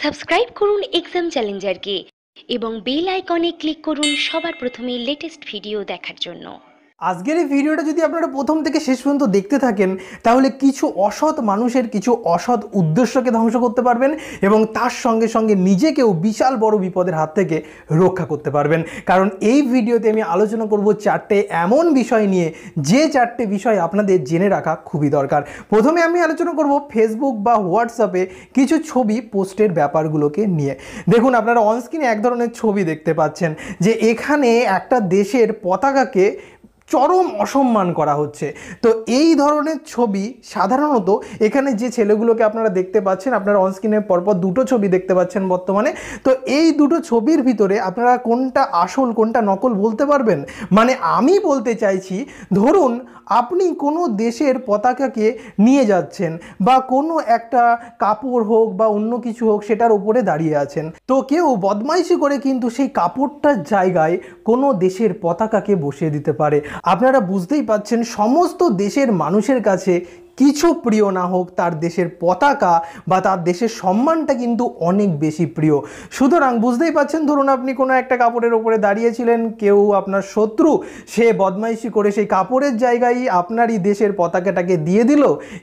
subscribe করুন exam চ্যালেঞ্জারকে এবং bell আইকনে ক্লিক করুন সবার প্রথমে লেটেস্ট ভিডিও দেখার জন্য আজকের এই ভিডিওটা যদি আপনারা প্রথম থেকে শেষ পর্যন্ত দেখতে থাকেন তাহলে কিছু অসৎ মানুষের কিছু অসৎ উদ্দেশ্যকে ধ্বংস করতে পারবেন এবং তার সঙ্গে সঙ্গে নিজেকেও বিশাল বড় বিপদের হাত থেকে রক্ষা করতে পারবেন কারণ এই ভিডিওতে আমি আলোচনা করব চারটে এমন বিষয় নিয়ে যে চারটে বিষয় আপনাদের জেনে রাখা খুবই দরকার প্রথমে আমি আলোচনা করব ফেসবুক বা হোয়াটসঅ্যাপে কিছু ছবি পোস্টের ব্যাপারগুলোকে নিয়ে দেখুন আপনারা অনস্ক্রিনে এক ধরনের ছবি দেখতে পাচ্ছেন যে এখানে একটা দেশের পতাকাকে চরম অসম্মান করা হচ্ছে তো এই ধরনের ছবি সাধারণত এখানে যে ছেলেগুলোকে আপনারা দেখতে পাচ্ছেন আপনারা অনস্ক্রিনে পরপর দুটো ছবি দেখতে পাচ্ছেন বর্তমানে তো এই দুটো ছবির ভিতরে আপনারা কোনটা আসল কোনটা নকল বলতে পারবেন মানে আমি বলতে চাইছি ধরুন আপনি কোনো দেশের পতাকাকে নিয়ে যাচ্ছেন বা কোনো একটা কাপড় হোক বা অন্য কিছু হোক সেটার উপরে দাঁড়িয়ে আছেন তো কেউ বদমাইশি করে কিন্তু সেই কাপড়টার জায়গায় কোনো দেশের পতাকাকে বসিয়ে দিতে পারে আপনারা বুঝতেই পাচ্ছেন সমস্ত দেশের মানুষের কাছে কিছু প্রিয় না হোক তার দেশের পতাকা বা তার দেশের সম্মানটা কিন্তু অনেক বেশি প্রিয় সুতরাং বুঝতেই পাচ্ছেন ধরুন আপনি কোনো একটা কাপড়ের ওপরে দাঁড়িয়েছিলেন কেউ আপনার শত্রু সে বদমাইশি করে সেই কাপড়ের জায়গায় আপনারই দেশের পতাকাটাকে দিয়ে দিল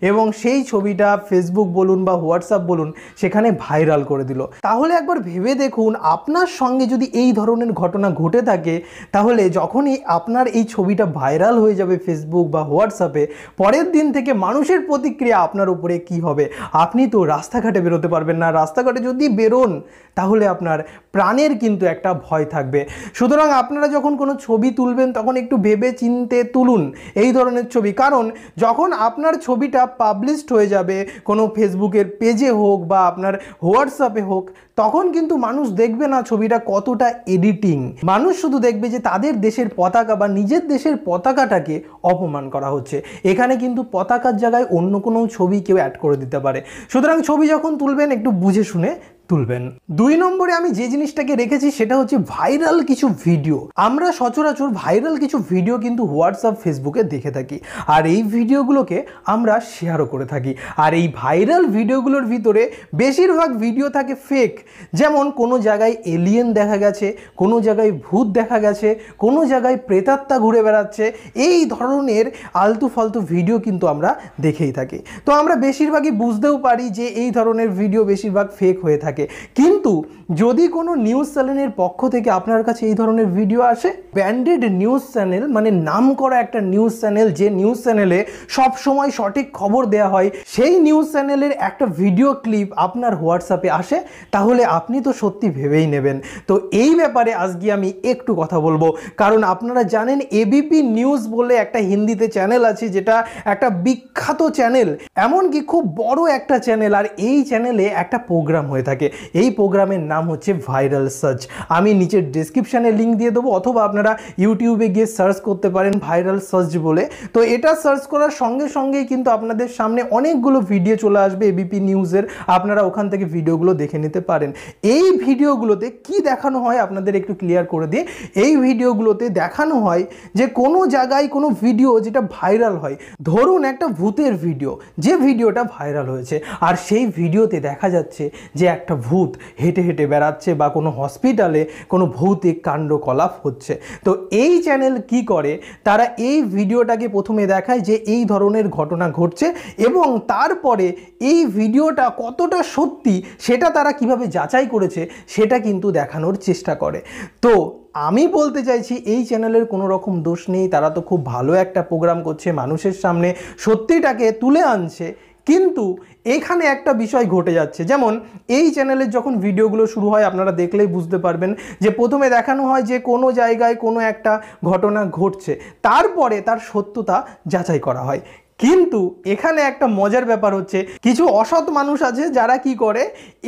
এবং সেই ছবিটা ফেসবুক বলুন বা হোয়াটসঅ্যাপ বলুন সেখানে ভাইরাল করে দিল তাহলে একবার ভেবে দেখুন আপনার সঙ্গে যদি এই ধরনের ঘটনা ঘটে থাকে তাহলে যখনই আপনার এই ছবিটা ভাইরাল হয়ে যাবে ফেসবুক বা হোয়াটসঅ্যাপে পরের দিন থেকে মানুষ মানুষের প্রতিক্রিয়া আপনার উপরে কি হবে আপনি তো রাস্তাঘাটে বেরোতে পারবেন না রাস্তাঘাটে যদি বেরোন তাহলে আপনার প্রাণের কিন্তু একটা ভয় থাকবে সুতরাং আপনারা যখন কোনো ছবি তুলবেন তখন একটু ভেবে চিনতে তুলুন এই ধরনের ছবি কারণ যখন আপনার ছবিটা পাবলিশড হয়ে যাবে কোনো ফেসবুকের পেজে হোক বা আপনার হোয়াটসঅ্যাপে হোক তখন কিন্তু মানুষ দেখবে না ছবিটা কতটা এডিটিং মানুষ শুধু দেখবে যে তাদের দেশের পতাকা বা নিজের দেশের পতাকাটাকে অপমান করা হচ্ছে এখানে কিন্তু পতাকার জায়গায় অন্য কোনো ছবি কেউ অ্যাড করে দিতে পারে সুতরাং ছবি যখন তুলবেন একটু বুঝে শুনে তুলবেন দুই নম্বরে আমি যে জিনিসটাকে রেখেছি সেটা হচ্ছে ভাইরাল কিছু ভিডিও আমরা সচরাচর ভাইরাল কিছু ভিডিও কিন্তু হোয়াটসঅ্যাপ ফেসবুকে দেখে থাকি আর এই ভিডিওগুলোকে আমরা শেয়ারও করে থাকি আর এই ভাইরাল ভিডিওগুলোর ভিতরে বেশিরভাগ ভিডিও থাকে ফেক যেমন কোনো জায়গায় এলিয়েন দেখা গেছে কোনো জায়গায় ভূত দেখা গেছে কোনো জায়গায় প্রেতাত্মা ঘুরে বেড়াচ্ছে এই ধরনের আলতু ফালতু ভিডিও কিন্তু আমরা দেখেই থাকি তো আমরা বেশিরভাগই বুঝতেও পারি যে এই ধরনের ভিডিও বেশিরভাগ ফেক হয়ে থাকে থাকে কিন্তু যদি কোনো নিউজ চ্যানেলের পক্ষ থেকে আপনার কাছে এই ধরনের ভিডিও আসে ব্র্যান্ডেড নিউজ চ্যানেল মানে নাম করা একটা নিউজ চ্যানেল যে নিউজ চ্যানেলে সব সময় সঠিক খবর দেয়া হয় সেই নিউজ চ্যানেলের একটা ভিডিও ক্লিপ আপনার হোয়াটসঅ্যাপে আসে তাহলে আপনি তো সত্যি ভেবেই নেবেন তো এই ব্যাপারে আজকে আমি একটু কথা বলবো কারণ আপনারা জানেন এবিপি নিউজ বলে একটা হিন্দিতে চ্যানেল আছে যেটা একটা বিখ্যাত চ্যানেল এমনকি খুব বড় একটা চ্যানেল আর এই চ্যানেলে একটা প্রোগ্রাম হয়ে থাকে থাকে এই প্রোগ্রামের নাম হচ্ছে ভাইরাল সার্চ আমি নিচের ডিসক্রিপশানে লিঙ্ক দিয়ে দেবো অথবা আপনারা ইউটিউবে গিয়ে সার্চ করতে পারেন ভাইরাল সার্চ বলে তো এটা সার্চ করার সঙ্গে সঙ্গেই কিন্তু আপনাদের সামনে অনেকগুলো ভিডিও চলে আসবে এবিপি নিউজের আপনারা ওখান থেকে ভিডিওগুলো দেখে নিতে পারেন এই ভিডিওগুলোতে কি দেখানো হয় আপনাদের একটু ক্লিয়ার করে দিয়ে এই ভিডিওগুলোতে দেখানো হয় যে কোনো জায়গায় কোনো ভিডিও যেটা ভাইরাল হয় ধরুন একটা ভূতের ভিডিও যে ভিডিওটা ভাইরাল হয়েছে আর সেই ভিডিওতে দেখা যাচ্ছে যে একটা একটা ভূত হেঁটে হেঁটে বেড়াচ্ছে বা কোনো হসপিটালে কোনো ভৌতিক কাণ্ডকলাপ হচ্ছে তো এই চ্যানেল কি করে তারা এই ভিডিওটাকে প্রথমে দেখায় যে এই ধরনের ঘটনা ঘটছে এবং তারপরে এই ভিডিওটা কতটা সত্যি সেটা তারা কিভাবে যাচাই করেছে সেটা কিন্তু দেখানোর চেষ্টা করে তো আমি বলতে চাইছি এই চ্যানেলের কোনো রকম দোষ নেই তারা তো খুব ভালো একটা প্রোগ্রাম করছে মানুষের সামনে সত্যিটাকে তুলে আনছে কিন্তু এখানে একটা বিষয় ঘটে যাচ্ছে যেমন এই চ্যানেলের যখন ভিডিওগুলো শুরু হয় আপনারা দেখলেই বুঝতে পারবেন যে প্রথমে দেখানো হয় যে কোনো জায়গায় কোনো একটা ঘটনা ঘটছে তারপরে তার সত্যতা যাচাই করা হয় কিন্তু এখানে একটা মজার ব্যাপার হচ্ছে কিছু অসৎ মানুষ আছে যারা কি করে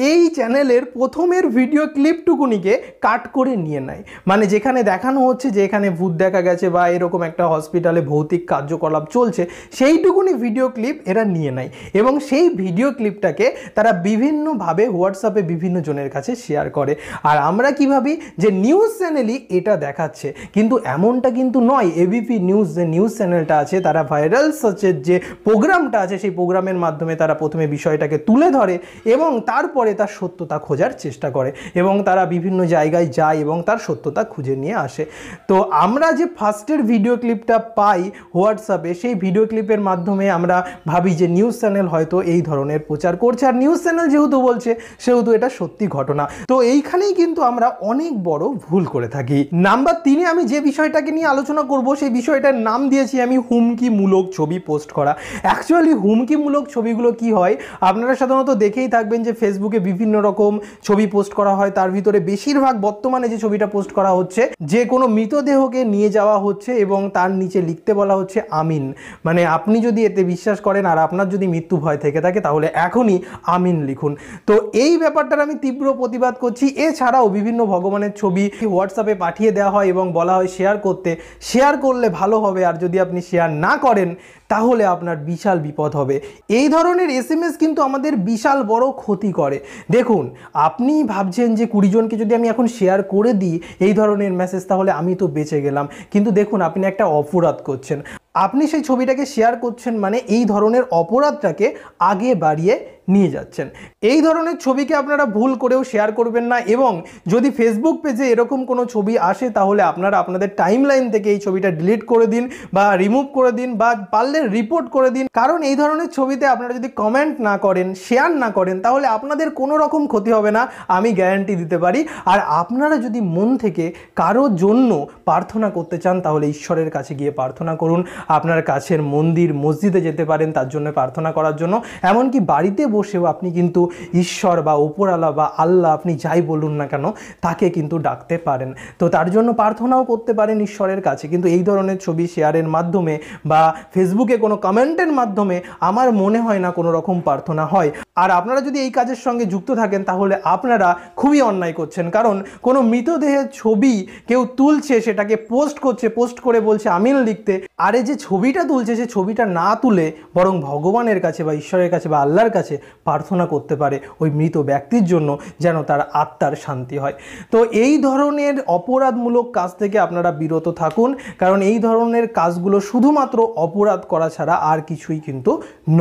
এই চ্যানেলের প্রথমের ভিডিও ক্লিপটুকুনিকে কাট করে নিয়ে নেয় মানে যেখানে দেখানো হচ্ছে যে এখানে ভূত দেখা গেছে বা এরকম একটা হসপিটালে ভৌতিক কার্যকলাপ চলছে সেইটুকুনি ভিডিও ক্লিপ এরা নিয়ে নেয় এবং সেই ভিডিও ক্লিপটাকে তারা বিভিন্নভাবে হোয়াটসঅ্যাপে বিভিন্ন জনের কাছে শেয়ার করে আর আমরা কি ভাবি যে নিউজ চ্যানেলই এটা দেখাচ্ছে কিন্তু এমনটা কিন্তু নয় এবিপি নিউজ যে নিউজ চ্যানেলটা আছে তারা ভাইরালস হচ্ছে যে প্রোগ্রামটা আছে সেই প্রোগ্রামের মাধ্যমে তারা প্রথমে বিষয়টাকে তুলে ধরে এবং তারপরে তার সত্যতা খোঁজার চেষ্টা করে এবং তারা বিভিন্ন জায়গায় যায় এবং তার সত্যতা খুঁজে নিয়ে আসে তো আমরা যে ফার্স্টের ভিডিও ক্লিপটা পাই হোয়াটসঅ্যাপে সেই ভিডিও ক্লিপের মাধ্যমে আমরা ভাবি যে নিউজ চ্যানেল হয়তো এই ধরনের প্রচার করছে আর নিউজ চ্যানেল যেহেতু বলছে সেহেতু এটা সত্যি ঘটনা তো এইখানেই কিন্তু আমরা অনেক বড় ভুল করে থাকি নাম্বার তিনে আমি যে বিষয়টাকে নিয়ে আলোচনা করব সেই বিষয়টার নাম দিয়েছি আমি হুমকিমূলক ছবি পোস্ট পোস্ট করা অ্যাকচুয়ালি হুমকিমূলক ছবিগুলো কি হয় আপনারা সাধারণত দেখেই থাকবেন যে ফেসবুকে বিভিন্ন রকম ছবি পোস্ট করা হয় তার ভিতরে বেশিরভাগ বর্তমানে যে ছবিটা পোস্ট করা হচ্ছে যে কোনো মৃতদেহকে নিয়ে যাওয়া হচ্ছে এবং তার নিচে লিখতে বলা হচ্ছে আমিন মানে আপনি যদি এতে বিশ্বাস করেন আর আপনার যদি মৃত্যু ভয় থেকে থাকে তাহলে এখনই আমিন লিখুন তো এই ব্যাপারটার আমি তীব্র প্রতিবাদ করছি এছাড়াও বিভিন্ন ভগবানের ছবি হোয়াটসঅ্যাপে পাঠিয়ে দেওয়া হয় এবং বলা হয় শেয়ার করতে শেয়ার করলে ভালো হবে আর যদি আপনি শেয়ার না করেন তাহলে তাহলে আপনার বিশাল বিপদ হবে এই ধরনের এস কিন্তু আমাদের বিশাল বড় ক্ষতি করে দেখুন আপনি ভাবছেন যে কুড়িজনকে যদি আমি এখন শেয়ার করে দিই এই ধরনের মেসেজ তাহলে আমি তো বেঁচে গেলাম কিন্তু দেখুন আপনি একটা অপরাধ করছেন আপনি সেই ছবিটাকে শেয়ার করছেন মানে এই ধরনের অপরাধটাকে আগে বাড়িয়ে নিয়ে যাচ্ছেন এই ধরনের ছবিকে আপনারা ভুল করেও শেয়ার করবেন না এবং যদি ফেসবুক পেজে এরকম কোনো ছবি আসে তাহলে আপনারা আপনাদের টাইম লাইন থেকে এই ছবিটা ডিলিট করে দিন বা রিমুভ করে দিন বা পারলে রিপোর্ট করে দিন কারণ এই ধরনের ছবিতে আপনারা যদি কমেন্ট না করেন শেয়ার না করেন তাহলে আপনাদের কোনো রকম ক্ষতি হবে না আমি গ্যারান্টি দিতে পারি আর আপনারা যদি মন থেকে কারো জন্য প্রার্থনা করতে চান তাহলে ঈশ্বরের কাছে গিয়ে প্রার্থনা করুন আপনার কাছের মন্দির মসজিদে যেতে পারেন তার জন্য প্রার্থনা করার জন্য এমনকি বাড়িতে বসেও আপনি কিন্তু ঈশ্বর বা উপরালা বা আল্লাহ আপনি যাই বলুন না কেন তাকে কিন্তু ডাকতে পারেন তো তার জন্য প্রার্থনাও করতে পারেন ঈশ্বরের কাছে কিন্তু এই ধরনের ছবি শেয়ারের মাধ্যমে বা ফেসবুকে কোনো কমেন্টের মাধ্যমে আমার মনে হয় না কোনো রকম প্রার্থনা হয় আর আপনারা যদি এই কাজের সঙ্গে যুক্ত থাকেন তাহলে আপনারা খুবই অন্যায় করছেন কারণ কোনো মৃতদেহের ছবি কেউ তুলছে সেটাকে পোস্ট করছে পোস্ট করে বলছে আমিন লিখতে আরে যে ছবিটা তুলছে সে ছবিটা না তুলে বরং ভগবানের কাছে বা ঈশ্বরের কাছে বা আল্লাহর কাছে প্রার্থনা করতে পারে ওই মৃত ব্যক্তির জন্য যেন তার আত্মার শান্তি হয় তো এই ধরনের অপরাধমূলক কাজ থেকে আপনারা বিরত থাকুন কারণ এই ধরনের কাজগুলো শুধুমাত্র অপরাধ করা ছাড়া আর কিছুই কিন্তু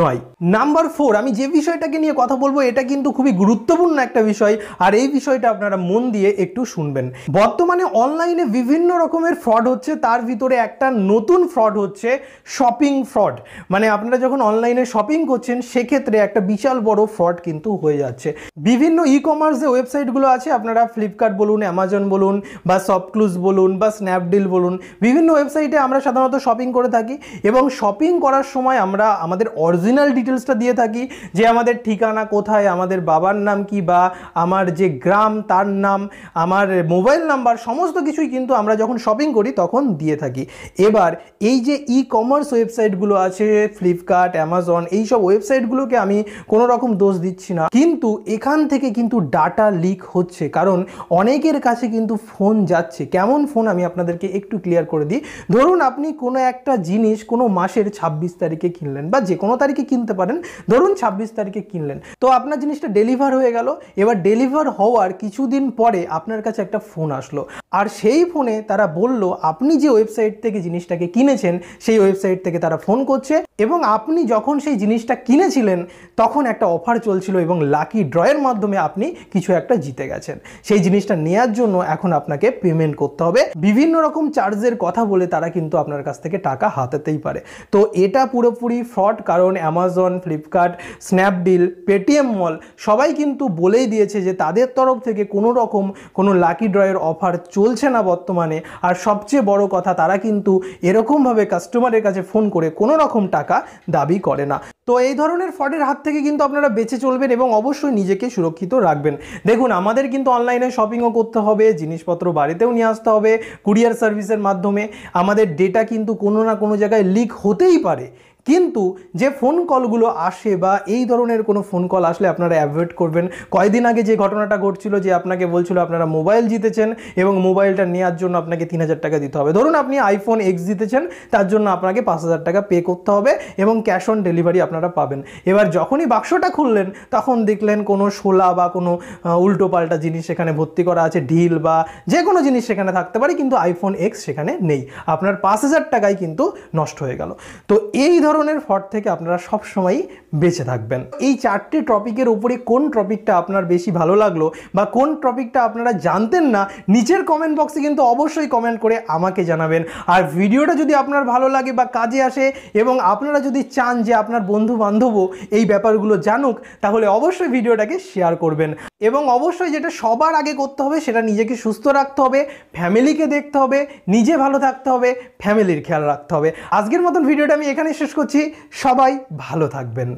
নয় নাম্বার ফোর আমি যে বিষয়টাকে নিয়ে কথা বলবো এটা কিন্তু খুবই গুরুত্বপূর্ণ একটা বিষয় আর এই বিষয়টা আপনারা মন দিয়ে একটু শুনবেন বর্তমানে অনলাইনে বিভিন্ন রকমের ফ্রড হচ্ছে তার ভিতরে একটা নতুন ফ্রড হচ্ছে শপিং ফ্রড মানে আপনারা যখন অনলাইনে শপিং করছেন সেক্ষেত্রে একটা বিশাল বড় ফ্রড কিন্তু হয়ে যাচ্ছে বিভিন্ন ই কমার্স যে ওয়েবসাইটগুলো আছে আপনারা ফ্লিপকার্ট বলুন অ্যামাজন বলুন বা শপক্লুজ বলুন বা স্ন্যাপডিল বলুন বিভিন্ন ওয়েবসাইটে আমরা সাধারণত শপিং করে থাকি এবং শপিং করার সময় আমরা আমাদের অরিজিনাল ডিটেলসটা দিয়ে থাকি যে আমাদের ঠিক ঠিকানা কোথায় আমাদের বাবার নাম কি বা আমার যে গ্রাম তার নাম আমার মোবাইল নাম্বার সমস্ত কিছুই কিন্তু আমরা যখন শপিং করি তখন দিয়ে থাকি এবার এই যে ই কমার্স ওয়েবসাইটগুলো আছে ফ্লিপকার্ট অ্যামাজন এইসব ওয়েবসাইটগুলোকে আমি কোনো রকম দোষ দিচ্ছি না কিন্তু এখান থেকে কিন্তু ডাটা লিক হচ্ছে কারণ অনেকের কাছে কিন্তু ফোন যাচ্ছে কেমন ফোন আমি আপনাদেরকে একটু ক্লিয়ার করে দিই ধরুন আপনি কোনো একটা জিনিস কোনো মাসের ছাব্বিশ তারিখে কিনলেন বা যে কোনো তারিখে কিনতে পারেন ধরুন ছাব্বিশ তারিখে কিনলেন কিনলেন তো আপনার জিনিসটা ডেলিভার হয়ে গেল এবার ডেলিভার হওয়ার কিছুদিন পরে আপনার কাছে একটা ফোন আসলো আর সেই ফোনে তারা বলল আপনি যে ওয়েবসাইট থেকে জিনিসটাকে কিনেছেন সেই ওয়েবসাইট থেকে তারা ফোন করছে এবং আপনি যখন সেই জিনিসটা কিনেছিলেন তখন একটা অফার চলছিল এবং লাকি ড্রয়ের মাধ্যমে আপনি কিছু একটা জিতে গেছেন সেই জিনিসটা নেয়ার জন্য এখন আপনাকে পেমেন্ট করতে হবে বিভিন্ন রকম চার্জের কথা বলে তারা কিন্তু আপনার কাছ থেকে টাকা হাতাতেই পারে তো এটা পুরোপুরি ফ্রড কারণ Amazon Flipkart Snapdeal Paytm mall সবাই কিন্তু বলেই দিয়েছে যে তাদের তরফ থেকে কোনো রকম কোনো লাকি ড্রয়ের অফার চলছে না বর্তমানে আর সবচেয়ে বড় কথা তারা কিন্তু এরকমভাবে কাস্টমারের কাছে ফোন করে কোনো রকম টাকা দাবি করে না তো এই ধরনের ফ্রডের হাত থেকে কিন্তু আপনারা বেঁচে চলবেন এবং অবশ্যই নিজেকে সুরক্ষিত রাখবেন দেখুন আমাদের কিন্তু অনলাইনে শপিংও করতে হবে জিনিসপত্র বাড়িতেও নিয়ে আসতে হবে কুরিয়ার সার্ভিসের মাধ্যমে আমাদের ডেটা কিন্তু কোনো না কোনো জায়গায় লিক হতেই পারে কিন্তু যে ফোন কলগুলো আসে বা এই ধরনের কোনো ফোন কল আসলে আপনারা অ্যাভয়েড করবেন কয়েকদিন আগে যে ঘটনাটা ঘটছিল যে আপনাকে বলছিল আপনারা মোবাইল জিতেছেন এবং মোবাইলটা নেওয়ার জন্য আপনাকে তিন হাজার টাকা দিতে হবে ধরুন আপনি আইফোন এক্স জিতেছেন তার জন্য আপনাকে পাঁচ হাজার টাকা পে করতে হবে এবং ক্যাশ অন ডেলিভারি আপনারা পাবেন এবার যখনই বাক্সটা খুললেন তখন দেখলেন কোনো শোলা বা কোনো উল্টো পাল্টা জিনিস সেখানে ভর্তি করা আছে ঢিল বা যে কোনো জিনিস সেখানে থাকতে পারে কিন্তু আইফোন এক্স সেখানে নেই আপনার পাঁচ হাজার টাকাই কিন্তু নষ্ট হয়ে গেল তো এই ধরনের ধরনের ফট থেকে আপনারা সব সময় বেঁচে থাকবেন এই চারটি টপিকের উপরে কোন টপিকটা আপনার বেশি ভালো লাগলো বা কোন টপিকটা আপনারা জানতেন না নিচের কমেন্ট বক্সে কিন্তু অবশ্যই কমেন্ট করে আমাকে জানাবেন আর ভিডিওটা যদি আপনার ভালো লাগে বা কাজে আসে এবং আপনারা যদি চান যে আপনার বন্ধু বান্ধবও এই ব্যাপারগুলো জানুক তাহলে অবশ্যই ভিডিওটাকে শেয়ার করবেন এবং অবশ্যই যেটা সবার আগে করতে হবে সেটা নিজেকে সুস্থ রাখতে হবে ফ্যামিলিকে দেখতে হবে নিজে ভালো থাকতে হবে ফ্যামিলির খেয়াল রাখতে হবে আজকের মতন ভিডিওটা আমি এখানে শেষ করছি সবাই ভালো থাকবেন